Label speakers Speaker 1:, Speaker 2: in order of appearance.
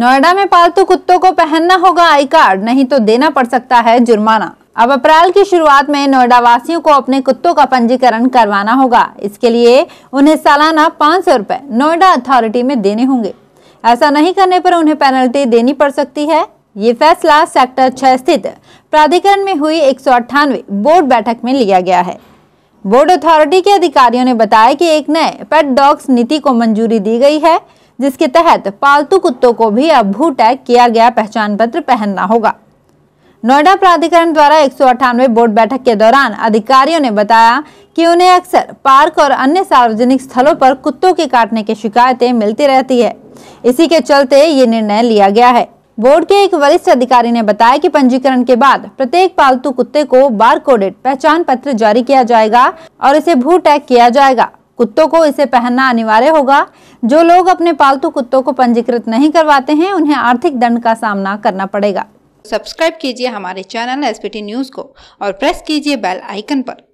Speaker 1: नोएडा में पालतू कुत्तों को पहनना होगा आई कार्ड नहीं तो देना पड़ सकता है जुर्माना अब अप्रैल की शुरुआत में नोएडा वासियों को अपने कुत्तों का पंजीकरण करवाना होगा इसके लिए उन्हें सालाना पाँच सौ रूपए नोएडा अथॉरिटी में देने होंगे ऐसा नहीं करने पर उन्हें पेनल्टी देनी पड़ सकती है ये फैसला सेक्टर छह स्थित प्राधिकरण में हुई एक बोर्ड बैठक में लिया गया है बोर्ड अथॉरिटी के अधिकारियों ने बताया कि एक नए पेट डॉग्स नीति को मंजूरी दी गई है जिसके तहत पालतू कुत्तों को भी अब भू टैग किया गया पहचान पत्र पहनना होगा नोएडा प्राधिकरण द्वारा एक बोर्ड बैठक के दौरान अधिकारियों ने बताया कि उन्हें अक्सर पार्क और अन्य सार्वजनिक स्थलों पर कुत्तों के काटने की शिकायतें मिलती रहती है इसी के चलते ये निर्णय लिया गया है बोर्ड के एक वरिष्ठ अधिकारी ने बताया कि पंजीकरण के बाद प्रत्येक पालतू कुत्ते को बार कोडेड पहचान पत्र जारी किया जाएगा और इसे भू टैग किया जाएगा कुत्तों को इसे पहनना अनिवार्य होगा जो लोग अपने पालतू कुत्तों को पंजीकृत नहीं करवाते हैं उन्हें आर्थिक दंड का सामना करना पड़ेगा सब्सक्राइब कीजिए हमारे चैनल एस न्यूज़ को और प्रेस कीजिए बेल आइकन पर